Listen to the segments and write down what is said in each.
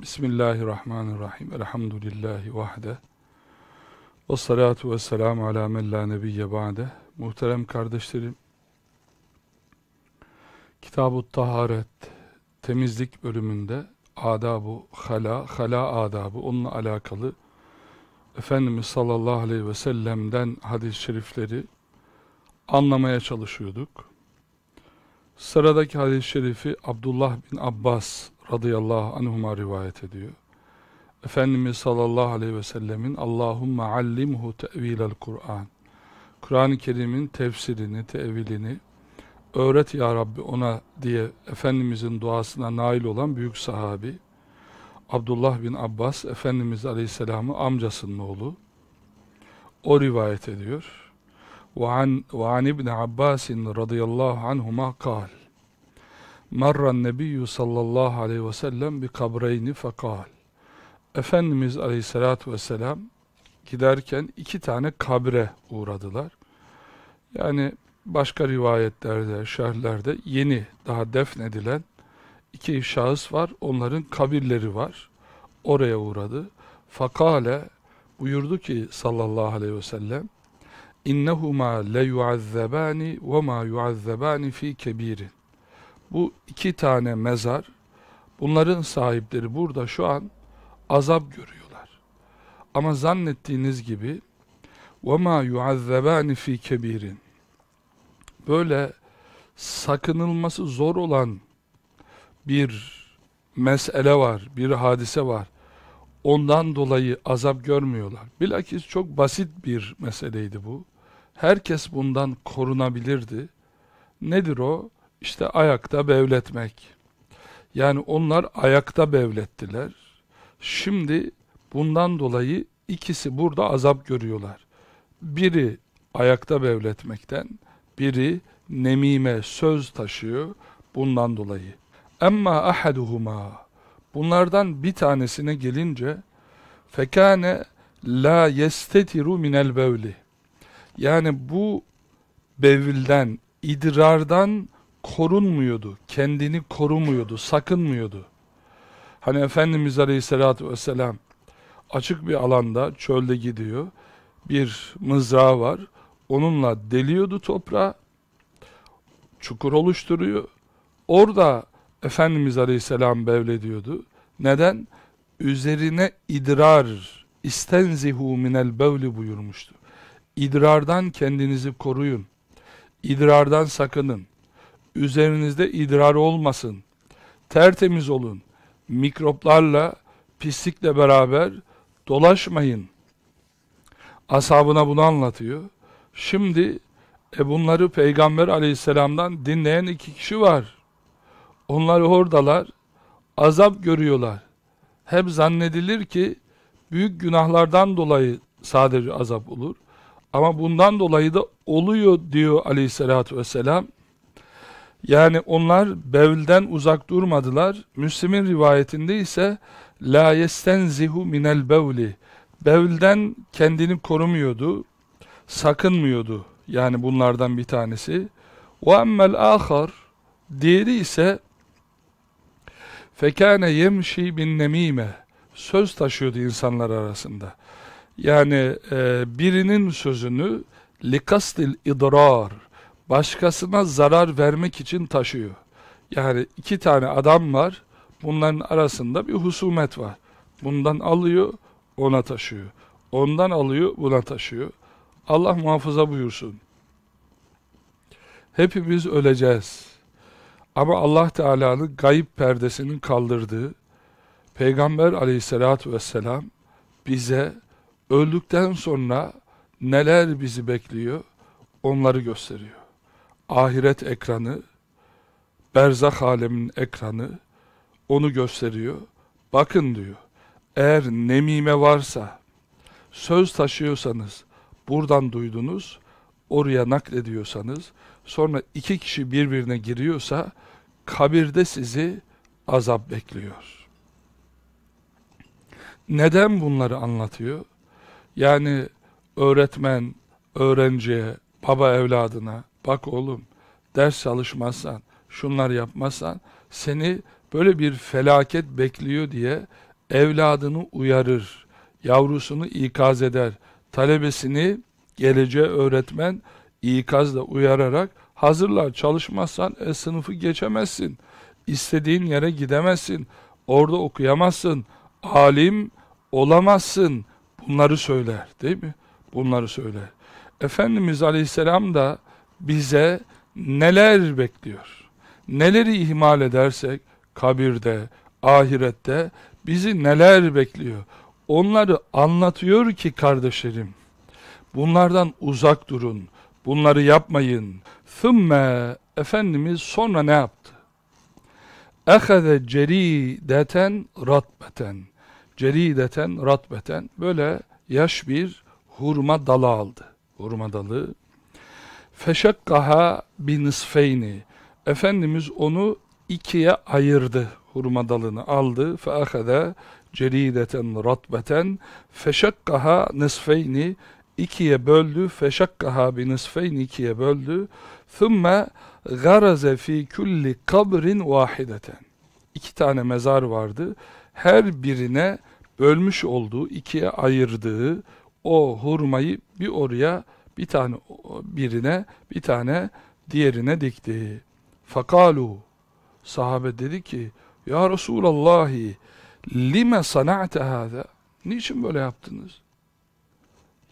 Bismillahirrahmanirrahim. Elhamdülillahi vahde. Ve salatu ve selamu ala men la nebiyye ba'de. Muhterem kardeşlerim, Kitab-ı Taharet, temizlik bölümünde adab-ı hala, hala adabı, onunla alakalı Efendimiz sallallahu aleyhi ve sellem'den hadis-i şerifleri anlamaya çalışıyorduk. Sıradaki hadis-i şerifi Abdullah bin Abbas radıyallahu anhuma rivayet ediyor. Efendimiz sallallahu aleyhi ve sellemin Allahümme allimhu tevilel Kur'an. Kur'an-ı Kerim'in tefsirini, tevilini öğret ya Rabbi ona diye Efendimizin duasına nail olan büyük sahabi Abdullah bin Abbas Efendimiz Aleyhisselam'ı amcasının oğlu o rivayet ediyor. Ve an İbn Abbas radıyallahu anhuma kal Marran nebiyyü sallallahu aleyhi ve sellem bi kabreyni fekal. Efendimiz aleyhissalatu vesselam giderken iki tane kabre uğradılar. Yani başka rivayetlerde, şerhlerde yeni daha defnedilen iki şahıs var. Onların kabirleri var. Oraya uğradı. Fakale buyurdu ki sallallahu aleyhi ve sellem innehuma le yuazzebani ve ma yuazzebani fi kebirin bu iki tane mezar, bunların sahipleri burada şu an azap görüyorlar. Ama zannettiğiniz gibi وَمَا يُعَذَّبَانِ ف۪ي kebirin. Böyle sakınılması zor olan bir mesele var, bir hadise var. Ondan dolayı azap görmüyorlar. Bilakis çok basit bir meseleydi bu. Herkes bundan korunabilirdi. Nedir o? işte ayakta bevletmek. Yani onlar ayakta bevlettiler. Şimdi bundan dolayı ikisi burada azap görüyorlar. Biri ayakta bevletmekten, biri nemime söz taşıyor bundan dolayı. Emma ahaduhuma bunlardan bir tanesine gelince fekane la yestetiru minel bevli yani bu bevilden, idrardan korunmuyordu, kendini korumuyordu, sakınmıyordu. Hani Efendimiz Aleyhisselatü Vesselam açık bir alanda çölde gidiyor, bir mızrağı var, onunla deliyordu toprağı, çukur oluşturuyor. Orada Efendimiz Aleyhisselam bevlediyordu. Neden? Üzerine idrar, istenzihu minel bevli buyurmuştu. İdrardan kendinizi koruyun. idrardan sakının üzerinizde idrar olmasın. Tertemiz olun. Mikroplarla, pislikle beraber dolaşmayın. Asabına bunu anlatıyor. Şimdi e bunları Peygamber aleyhisselamdan dinleyen iki kişi var. Onlar oradalar, azap görüyorlar. Hep zannedilir ki büyük günahlardan dolayı sadece azap olur. Ama bundan dolayı da oluyor diyor aleyhissalatü vesselam. Yani onlar bevlden uzak durmadılar. Müslim'in rivayetinde ise la yestenzihu minel bevli. Bevlden kendini korumuyordu, sakınmıyordu. Yani bunlardan bir tanesi. Ve emmel ahar diğeri ise fekane yemşi bin nemime söz taşıyordu insanlar arasında. Yani e, birinin sözünü likastil idrar başkasına zarar vermek için taşıyor. Yani iki tane adam var, bunların arasında bir husumet var. Bundan alıyor, ona taşıyor. Ondan alıyor, buna taşıyor. Allah muhafaza buyursun. Hepimiz öleceğiz. Ama Allah Teala'nın gayip perdesinin kaldırdığı Peygamber aleyhissalatü vesselam bize öldükten sonra neler bizi bekliyor onları gösteriyor ahiret ekranı, berzak alemin ekranı onu gösteriyor. Bakın diyor, eğer nemime varsa, söz taşıyorsanız, buradan duydunuz, oraya naklediyorsanız, sonra iki kişi birbirine giriyorsa, kabirde sizi azap bekliyor. Neden bunları anlatıyor? Yani öğretmen, öğrenciye, baba evladına, bak oğlum ders çalışmazsan, şunlar yapmazsan seni böyle bir felaket bekliyor diye evladını uyarır, yavrusunu ikaz eder, talebesini geleceğe öğretmen ikazla uyararak hazırlar çalışmazsan e, sınıfı geçemezsin, istediğin yere gidemezsin, orada okuyamazsın, alim olamazsın bunları söyler değil mi? Bunları söyler. Efendimiz Aleyhisselam da bize neler bekliyor? Neleri ihmal edersek kabirde, ahirette bizi neler bekliyor? Onları anlatıyor ki kardeşlerim. Bunlardan uzak durun. Bunları yapmayın. Thumma Efendimiz sonra ne yaptı? Eheze cerideten ratbeten. Cerideten ratbeten. Böyle yaş bir hurma dalı aldı. Hurma dalı feşakkaha binisfeyni Efendimiz onu ikiye ayırdı hurma dalını aldı feakada cerideten ratbeten feşakkaha nisfeyni ikiye böldü feşakkaha binisfeyni ikiye böldü thumme garaze fi kulli kabrin vahideten iki tane mezar vardı her birine bölmüş olduğu ikiye ayırdığı o hurmayı bir oraya bir tane birine, bir tane diğerine dikti. Fakalu sahabe dedi ki ya Resulallahi lime sana'te hâze niçin böyle yaptınız?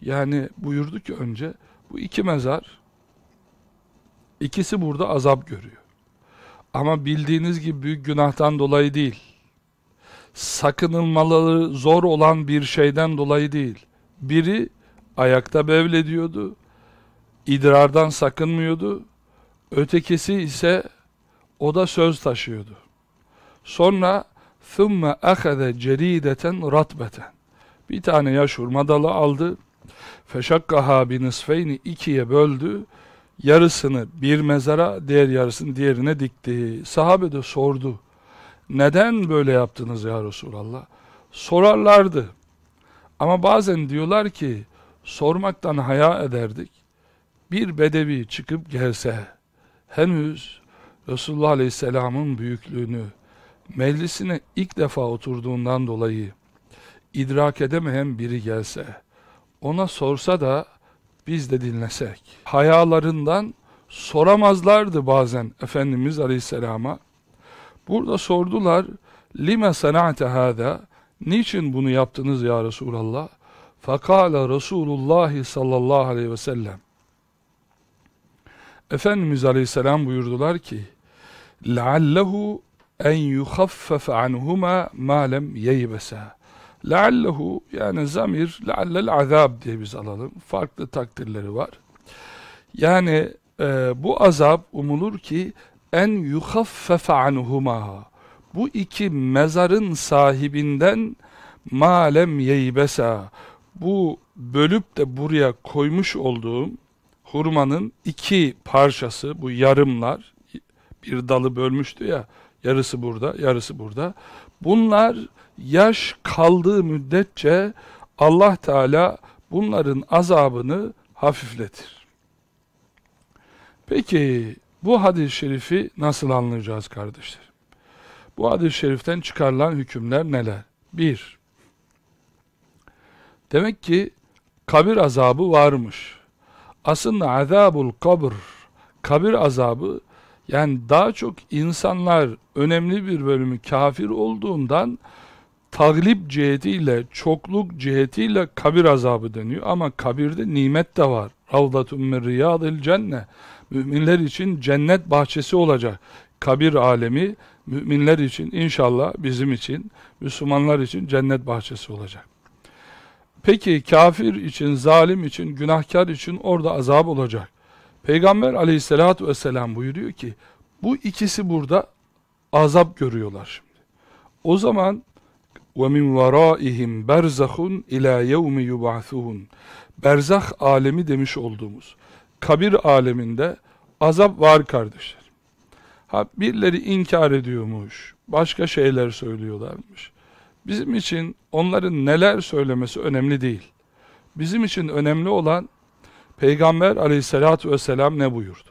Yani buyurdu ki önce bu iki mezar ikisi burada azap görüyor. Ama bildiğiniz gibi büyük günahtan dolayı değil. Sakınılmaları zor olan bir şeyden dolayı değil. Biri ayakta bevlediyordu, idrardan sakınmıyordu, ötekisi ise o da söz taşıyordu. Sonra ثُمَّ اَخَذَ جَر۪يدَةً ratbeten Bir tane yaş hurmadalı aldı, feşakkaha binisfeyni ikiye böldü, yarısını bir mezara, diğer yarısını diğerine dikti. Sahabe de sordu, neden böyle yaptınız ya Resulallah? Sorarlardı. Ama bazen diyorlar ki, sormaktan haya ederdik. Bir bedevi çıkıp gelse, henüz Resulullah Aleyhisselam'ın büyüklüğünü, meclisine ilk defa oturduğundan dolayı idrak edemeyen biri gelse, ona sorsa da biz de dinlesek. Hayalarından soramazlardı bazen Efendimiz Aleyhisselam'a. Burada sordular, lime sanate hada, niçin bunu yaptınız ya Resulallah? Fakala Resulullah sallallahu aleyhi ve sellem Efendimiz aleyhisselam buyurdular ki لَعَلَّهُ en yuhaffef anhuma ma lem yeybesa. Leallehu yani zamir leallel azab diye biz alalım. Farklı takdirleri var. Yani e, bu azap umulur ki en yuhaffef anhuma. Bu iki mezarın sahibinden ma lem yeybesa bu bölüp de buraya koymuş olduğum hurmanın iki parçası bu yarımlar bir dalı bölmüştü ya yarısı burada yarısı burada bunlar yaş kaldığı müddetçe Allah Teala bunların azabını hafifletir. Peki bu hadis-i şerifi nasıl anlayacağız kardeşler? Bu hadis-i şeriften çıkarılan hükümler neler? 1. Demek ki kabir azabı varmış. Aslında azabul kabr, kabir azabı yani daha çok insanlar önemli bir bölümü kafir olduğundan taglip cihetiyle, çokluk cihetiyle kabir azabı deniyor. Ama kabirde nimet de var. Ravdatun min riyadil cenne. Müminler için cennet bahçesi olacak. Kabir alemi müminler için inşallah bizim için, Müslümanlar için cennet bahçesi olacak. Peki kafir için, zalim için, günahkar için orada azap olacak. Peygamber aleyhissalatü vesselam buyuruyor ki bu ikisi burada azap görüyorlar şimdi. O zaman وَمِنْ وَرَائِهِمْ بَرْزَخٌ اِلَى يَوْمِ يُبْعَثُونَ Berzah alemi demiş olduğumuz kabir aleminde azap var kardeşler. Ha, birileri inkar ediyormuş, başka şeyler söylüyorlarmış. Bizim için onların neler söylemesi önemli değil. Bizim için önemli olan Peygamber aleyhissalatü vesselam ne buyurdu?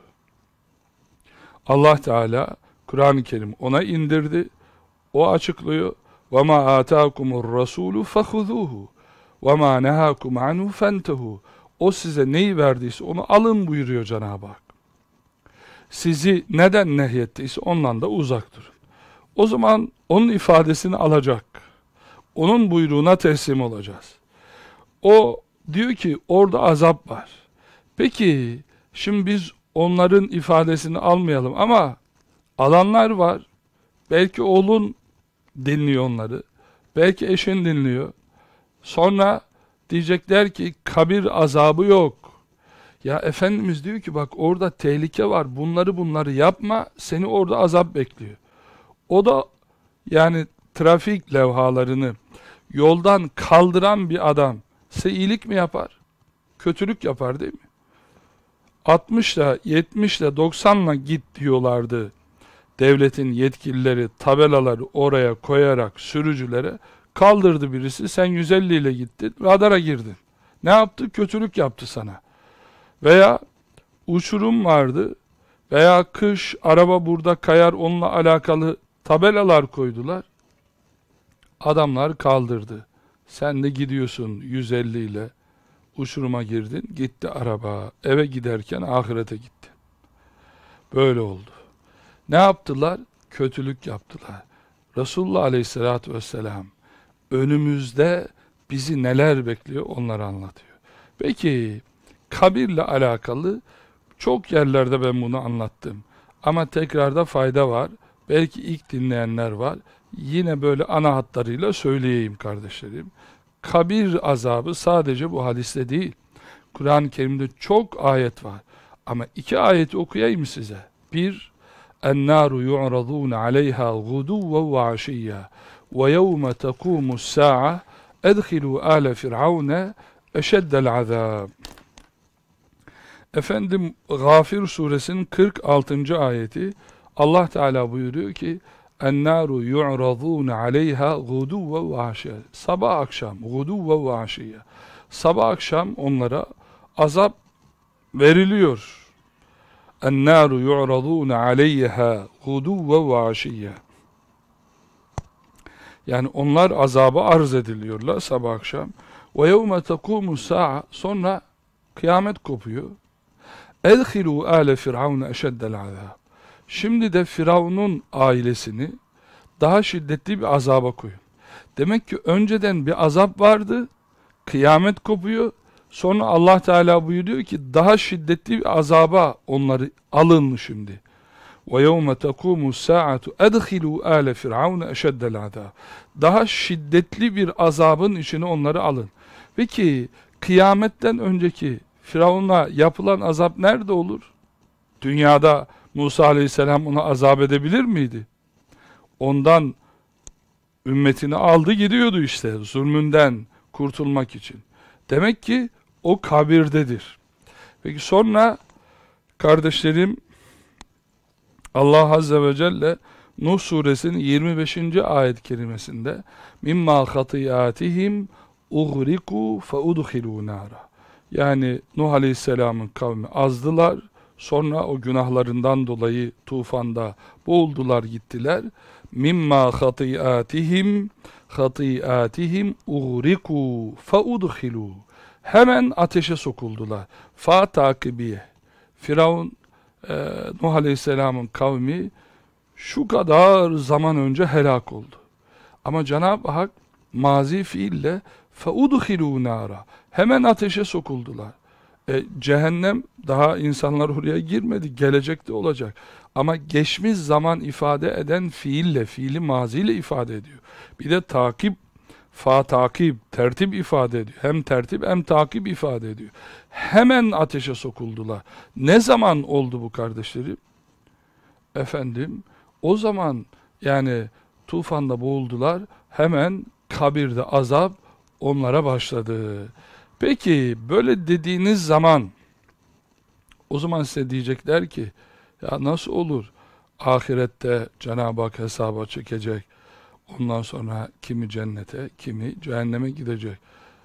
Allah Teala Kur'an-ı Kerim ona indirdi. O açıklıyor. وَمَا آتَاكُمُ الرَّسُولُ فَخُذُوهُ وَمَا نَهَاكُمْ عَنْهُ فَانْتَهُ O size neyi verdiyse onu alın buyuruyor Cenab-ı Hak. Sizi neden nehyettiyse ondan da uzak durun. O zaman onun ifadesini alacak onun buyruğuna teslim olacağız. O diyor ki orada azap var. Peki şimdi biz onların ifadesini almayalım ama alanlar var. Belki oğlun dinliyor onları. Belki eşin dinliyor. Sonra diyecekler ki kabir azabı yok. Ya Efendimiz diyor ki bak orada tehlike var. Bunları bunları yapma. Seni orada azap bekliyor. O da yani trafik levhalarını yoldan kaldıran bir adam size iyilik mi yapar? Kötülük yapar değil mi? 60 ile 70 ile 90 ile git diyorlardı. Devletin yetkilileri tabelaları oraya koyarak sürücülere kaldırdı birisi. Sen 150 ile gittin radara girdin. Ne yaptı? Kötülük yaptı sana. Veya uçurum vardı veya kış araba burada kayar onunla alakalı tabelalar koydular. Adamlar kaldırdı. Sen de gidiyorsun 150 ile. Uçuruma girdin, gitti araba. Eve giderken ahirete gitti. Böyle oldu. Ne yaptılar? Kötülük yaptılar. Resulullah aleyhissalatü vesselam önümüzde bizi neler bekliyor onları anlatıyor. Peki kabirle alakalı çok yerlerde ben bunu anlattım. Ama tekrarda fayda var. Belki ilk dinleyenler var yine böyle ana hatlarıyla söyleyeyim kardeşlerim. Kabir azabı sadece bu hadiste değil. Kur'an-ı Kerim'de çok ayet var. Ama iki ayeti okuyayım size. Bir, اَنَّارُ يُعْرَضُونَ عَلَيْهَا غُدُوًّا وَعَشِيًّا وَيَوْمَ تَقُومُ السَّاعَةِ اَدْخِلُوا آلَ فِرْعَوْنَ اَشَدَّ الْعَذَابِ Efendim Gafir suresinin 46. ayeti Allah Teala buyuruyor ki اَنَّارُ يُعْرَضُونَ عَلَيْهَا غُدُوَّ وَعَشِيَ Sabah akşam, غُدُوَّ وَعَشِيَ Sabah akşam onlara azap veriliyor. اَنَّارُ يُعْرَضُونَ عَلَيْهَا غُدُوَّ وَعَشِيَ Yani onlar azaba arz ediliyorlar sabah akşam. Ve وَيَوْمَ تَقُومُ السَّاعَ Sonra kıyamet kopuyor. اَدْخِلُوا آلَ فِرْعَوْنَ اَشَدَّ الْعَذَابِ Şimdi de Firavun'un ailesini daha şiddetli bir azaba koyun. Demek ki önceden bir azap vardı, kıyamet kopuyor. Sonra Allah Teala buyuruyor ki daha şiddetli bir azaba onları alın şimdi. وَيَوْمَ تَقُومُ السَّاعَةُ اَدْخِلُوا آلَ فِرْعَوْنَ اَشَدَّ الْعَذَابِ Daha şiddetli bir azabın içine onları alın. Peki kıyametten önceki Firavun'a yapılan azap nerede olur? Dünyada Musa aleyhisselam ona azap edebilir miydi? Ondan ümmetini aldı gidiyordu işte zulmünden kurtulmak için. Demek ki o kabirdedir. Peki sonra kardeşlerim Allah Azze ve Celle Nuh suresinin 25. ayet kelimesinde mimma hatiyatihim ugriku feudhilu nara yani Nuh Aleyhisselam'ın kavmi azdılar Sonra o günahlarından dolayı tufanda boğuldular gittiler. Mimma hatiatihim hatiatihim uğriku faudhilu. Hemen ateşe sokuldular. Fa takibiye. Firavun e, Nuh Aleyhisselam'ın kavmi şu kadar zaman önce helak oldu. Ama Cenab-ı Hak mazi fiille feudhilu nara. Hemen ateşe sokuldular. E, cehennem daha insanlar oraya girmedi, gelecekte olacak. Ama geçmiş zaman ifade eden fiille, fiili maziyle ifade ediyor. Bir de takip, fa takip, tertip ifade ediyor. Hem tertip hem takip ifade ediyor. Hemen ateşe sokuldular. Ne zaman oldu bu kardeşleri Efendim, o zaman yani tufanda boğuldular. Hemen kabirde azap onlara başladı. Peki böyle dediğiniz zaman o zaman size diyecekler ki ya nasıl olur ahirette Cenab-ı Hak hesaba çekecek. Ondan sonra kimi cennete kimi cehenneme gidecek.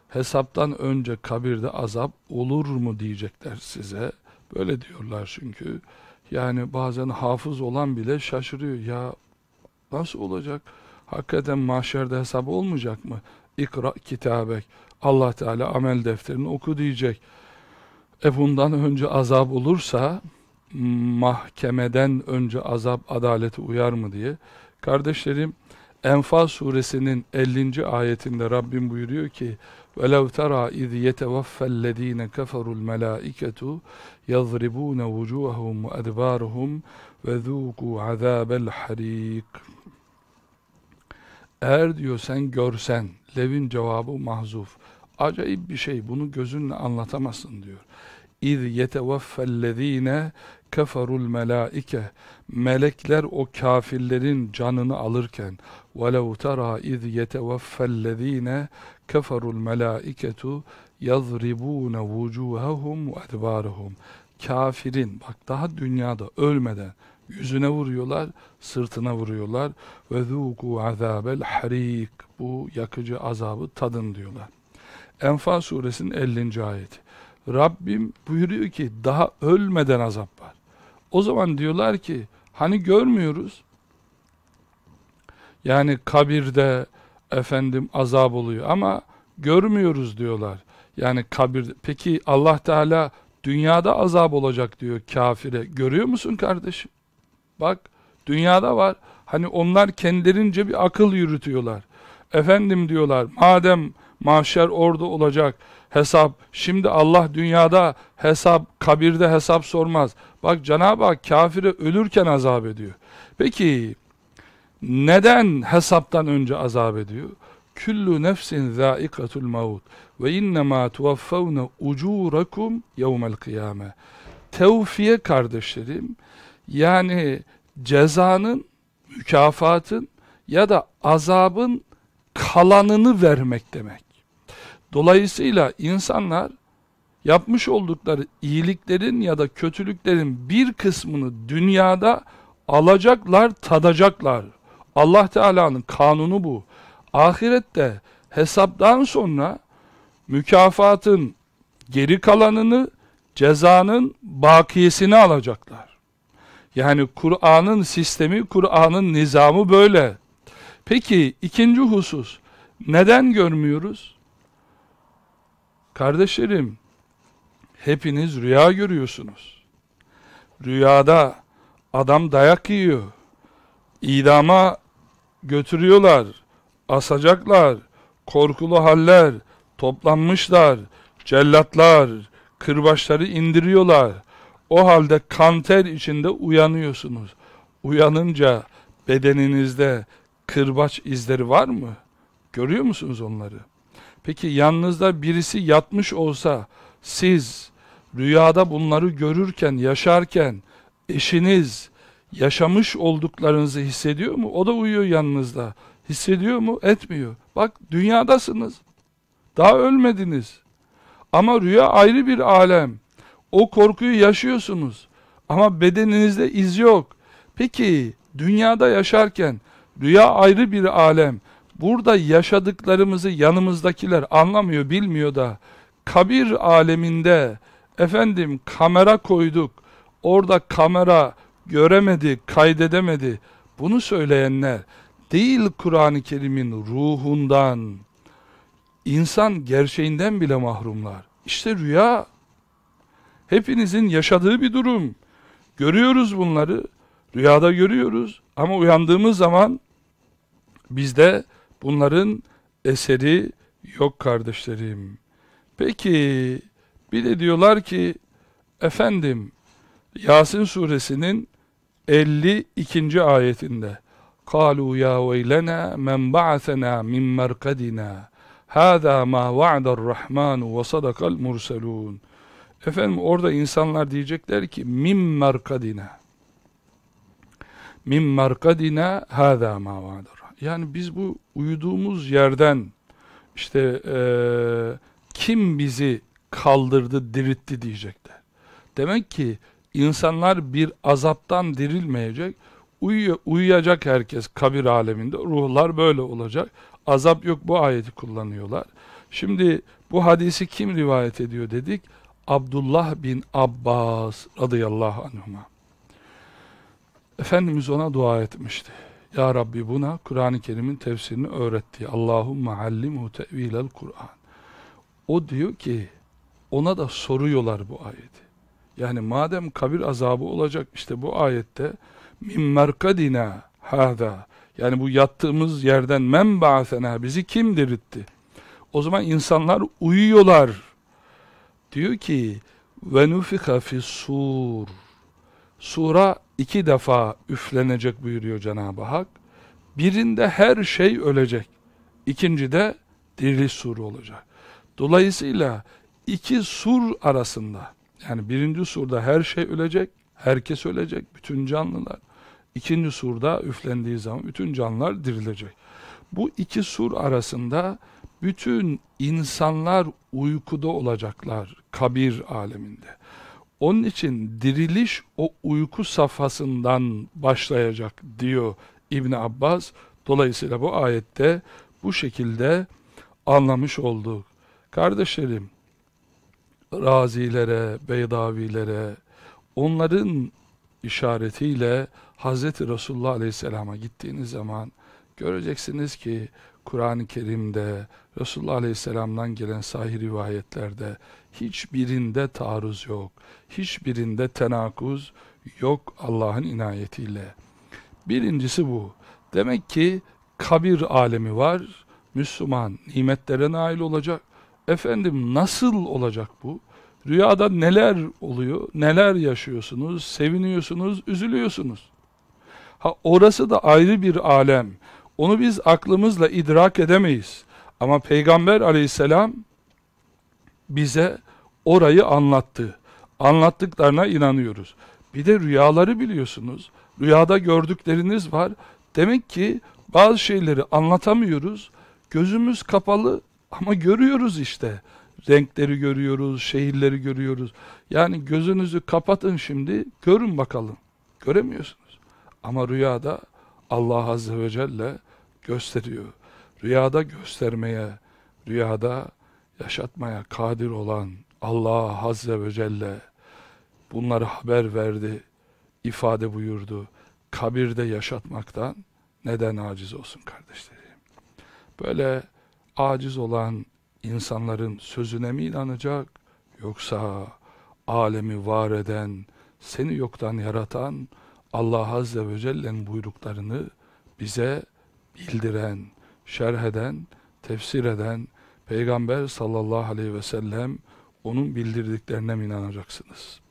Hesaptan önce kabirde azap olur mu diyecekler size. Böyle diyorlar çünkü. Yani bazen hafız olan bile şaşırıyor. Ya nasıl olacak? Hakikaten mahşerde hesap olmayacak mı? İkra kitabek. Allah Teala amel defterini oku diyecek. E bundan önce azap olursa mahkemeden önce azap adaleti uyar mı diye. Kardeşlerim Enfal suresinin 50. ayetinde Rabbim buyuruyor ki وَلَوْ تَرَى اِذْ يَتَوَفَّ الَّذ۪ينَ كَفَرُوا الْمَلَائِكَةُ يَضْرِبُونَ وُجُوهَهُمْ وَأَدْبَارُهُمْ وَذُوقُوا عَذَابَ الْحَر۪يقِ eğer diyor sen görsen, levin cevabı mahzuf. Acayip bir şey, bunu gözünle anlatamazsın diyor. اِذْ يَتَوَفَّ الَّذ۪ينَ كَفَرُوا الْمَلَائِكَ Melekler o kafirlerin canını alırken وَلَوْ تَرَى اِذْ يَتَوَفَّ الَّذ۪ينَ كَفَرُوا الْمَلَائِكَةُ يَضْرِبُونَ وُجُوهَهُمْ وَاَدْبَارَهُمْ Kafirin, bak daha dünyada ölmeden Yüzüne vuruyorlar, sırtına vuruyorlar. Ve zûku azâbel harik. Bu yakıcı azabı tadın diyorlar. Enfal suresinin 50. ayeti. Rabbim buyuruyor ki daha ölmeden azap var. O zaman diyorlar ki hani görmüyoruz. Yani kabirde efendim azap oluyor ama görmüyoruz diyorlar. Yani kabirde. Peki Allah Teala dünyada azap olacak diyor kafire. Görüyor musun kardeşim? Bak dünyada var. Hani onlar kendilerince bir akıl yürütüyorlar. Efendim diyorlar madem mahşer orada olacak hesap. Şimdi Allah dünyada hesap, kabirde hesap sormaz. Bak Cenab-ı Hak kafire ölürken azap ediyor. Peki neden hesaptan önce azap ediyor? Küllü nefsin zâikatul maut ve innemâ tuvaffavne ucûrakum yevmel kıyâme. Tevfiye kardeşlerim, yani cezanın, mükafatın ya da azabın kalanını vermek demek. Dolayısıyla insanlar yapmış oldukları iyiliklerin ya da kötülüklerin bir kısmını dünyada alacaklar, tadacaklar. Allah Teala'nın kanunu bu. Ahirette hesaptan sonra mükafatın geri kalanını, cezanın bakiyesini alacaklar. Yani Kur'an'ın sistemi, Kur'an'ın nizamı böyle. Peki ikinci husus, neden görmüyoruz? Kardeşlerim, hepiniz rüya görüyorsunuz. Rüyada adam dayak yiyor, idama götürüyorlar, asacaklar, korkulu haller, toplanmışlar, cellatlar, kırbaçları indiriyorlar, o halde kanter içinde uyanıyorsunuz. Uyanınca bedeninizde kırbaç izleri var mı? Görüyor musunuz onları? Peki yanınızda birisi yatmış olsa siz rüyada bunları görürken, yaşarken eşiniz yaşamış olduklarınızı hissediyor mu? O da uyuyor yanınızda. Hissediyor mu? Etmiyor. Bak dünyadasınız. Daha ölmediniz. Ama rüya ayrı bir alem. O korkuyu yaşıyorsunuz. Ama bedeninizde iz yok. Peki dünyada yaşarken rüya ayrı bir alem. Burada yaşadıklarımızı yanımızdakiler anlamıyor, bilmiyor da. Kabir aleminde efendim kamera koyduk. Orada kamera göremedi, kaydedemedi. Bunu söyleyenler değil Kur'an-ı Kerim'in ruhundan, insan gerçeğinden bile mahrumlar. İşte rüya Hepinizin yaşadığı bir durum. Görüyoruz bunları. Rüyada görüyoruz. Ama uyandığımız zaman bizde bunların eseri yok kardeşlerim. Peki bir de diyorlar ki efendim Yasin suresinin 52. ayetinde قَالُوا يَا وَيْلَنَا مَنْ بَعَثَنَا مِنْ مَرْقَدِنَا هَذَا مَا وَعْدَ الرَّحْمَانُ وَصَدَقَ الْمُرْسَلُونَ Efendim orada insanlar diyecekler ki mim markadina mim markadina hada mâ Yani biz bu uyuduğumuz yerden işte e, kim bizi kaldırdı, diritti diyecekler. Demek ki insanlar bir azaptan dirilmeyecek. Uyuyor, uyuyacak herkes kabir aleminde. Ruhlar böyle olacak. Azap yok bu ayeti kullanıyorlar. Şimdi bu hadisi kim rivayet ediyor dedik. Abdullah bin Abbas radıyallahu anhuma. Efendimiz ona dua etmişti. Ya Rabbi buna Kur'an-ı Kerim'in tefsirini öğretti. Allahumme allimhu tevilel Kur'an. O diyor ki ona da soruyorlar bu ayeti. Yani madem kabir azabı olacak işte bu ayette min merkadina hada yani bu yattığımız yerden men ba'sena bizi kim diritti? O zaman insanlar uyuyorlar Diyor ki ve nufika sur. Sura iki defa üflenecek buyuruyor Cenab-ı Hak. Birinde her şey ölecek. İkincide diriliş suru olacak. Dolayısıyla iki sur arasında yani birinci surda her şey ölecek, herkes ölecek, bütün canlılar. İkinci surda üflendiği zaman bütün canlılar dirilecek. Bu iki sur arasında bütün insanlar uykuda olacaklar kabir aleminde. Onun için diriliş o uyku safhasından başlayacak diyor İbn Abbas. Dolayısıyla bu ayette bu şekilde anlamış olduk. Kardeşlerim, Razilere, Beydavilere, onların işaretiyle Hz. Resulullah Aleyhisselam'a gittiğiniz zaman göreceksiniz ki Kur'an-ı Kerim'de Resulullah Aleyhisselam'dan gelen sahih rivayetlerde hiçbirinde taarruz yok. Hiçbirinde tenakuz yok Allah'ın inayetiyle. Birincisi bu. Demek ki kabir alemi var. Müslüman nimetlere nail olacak. Efendim nasıl olacak bu? Rüyada neler oluyor? Neler yaşıyorsunuz? Seviniyorsunuz, üzülüyorsunuz. Ha orası da ayrı bir alem. Onu biz aklımızla idrak edemeyiz. Ama Peygamber aleyhisselam bize orayı anlattı. Anlattıklarına inanıyoruz. Bir de rüyaları biliyorsunuz. Rüyada gördükleriniz var. Demek ki bazı şeyleri anlatamıyoruz. Gözümüz kapalı ama görüyoruz işte. Renkleri görüyoruz, şehirleri görüyoruz. Yani gözünüzü kapatın şimdi, görün bakalım. Göremiyorsunuz. Ama rüyada Allah Azze ve Celle gösteriyor rüyada göstermeye, rüyada yaşatmaya kadir olan Allah Azze ve Celle bunları haber verdi, ifade buyurdu. Kabirde yaşatmaktan neden aciz olsun kardeşlerim? Böyle aciz olan insanların sözüne mi inanacak yoksa alemi var eden, seni yoktan yaratan Allah Azze ve Celle'nin buyruklarını bize bildiren, şerh eden, tefsir eden Peygamber sallallahu aleyhi ve sellem onun bildirdiklerine inanacaksınız.''